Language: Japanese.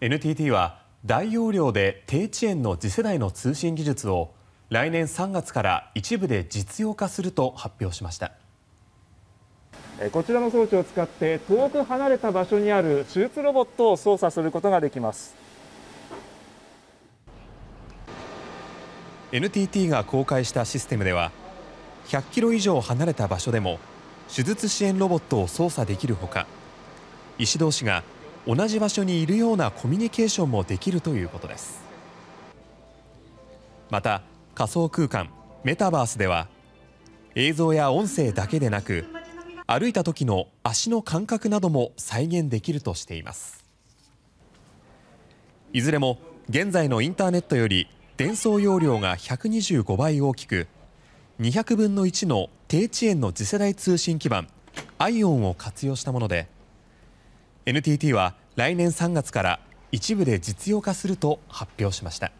NTT は大容量で低遅延の次世代の通信技術を来年3月から一部で実用化すると発表しましたこちらの装置を使って遠く離れた場所にある手術ロボットを操作することができます NTT が公開したシステムでは100キロ以上離れた場所でも手術支援ロボットを操作できるほか医師同士が同じ場所にいるようなコミュニケーションもできるということですまた仮想空間メタバースでは映像や音声だけでなく歩いた時の足の感覚なども再現できるとしていますいずれも現在のインターネットより伝送容量が125倍大きく200分の1の低遅延の次世代通信基盤 ION を活用したもので NTT は来年3月から一部で実用化すると発表しました。